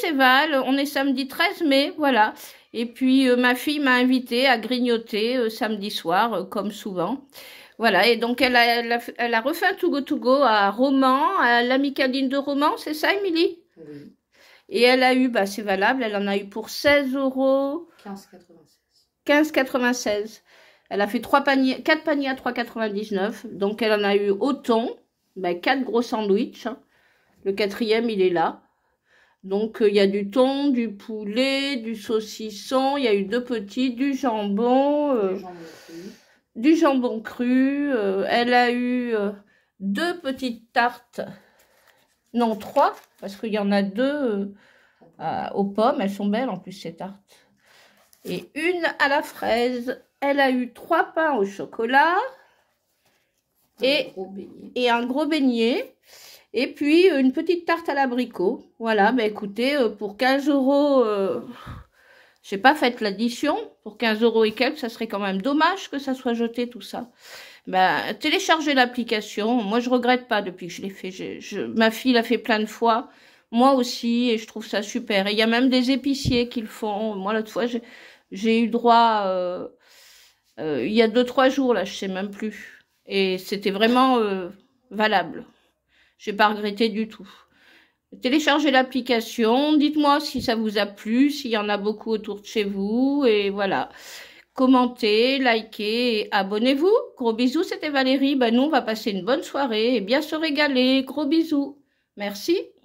c'est Val, on est samedi 13 mai, voilà. Et puis euh, ma fille m'a invitée à grignoter euh, samedi soir, euh, comme souvent. Voilà, et donc elle a, refait un To Go To Go à Roman, à l'amicaline de Roman, c'est ça Émilie Et elle a eu, bah, c'est valable, elle en a eu pour 16 euros. 15,96. 15,96. Elle a fait trois paniers, quatre paniers à 3,99. Donc elle en a eu au thon, 4 bah, gros sandwichs. Le quatrième, il est là. Donc, euh, il y a du thon, du poulet, du saucisson, il y a eu deux petits, du jambon, euh, du jambon cru. Euh, elle a eu deux petites tartes, non trois, parce qu'il y en a deux aux pommes, elles sont belles en plus ces tartes. Et une à la fraise. Elle a eu trois pains au chocolat et un gros beignet. Et puis, euh, une petite tarte à l'abricot. Voilà, ben écoutez, euh, pour 15 euros, j'ai euh, je pas, fait l'addition. Pour 15 euros et quelques, ça serait quand même dommage que ça soit jeté, tout ça. Ben téléchargez l'application. Moi, je regrette pas depuis que je l'ai fait. ma fille l'a fait plein de fois. Moi aussi, et je trouve ça super. Et il y a même des épiciers qui le font. Moi, l'autre fois, j'ai eu droit... il y a deux, trois jours, là, je sais même plus. Et c'était vraiment valable. Je n'ai pas regretté du tout. Téléchargez l'application, dites-moi si ça vous a plu, s'il y en a beaucoup autour de chez vous, et voilà. Commentez, likez, et abonnez-vous. Gros bisous, c'était Valérie. Ben, nous, on va passer une bonne soirée et bien se régaler. Gros bisous. Merci.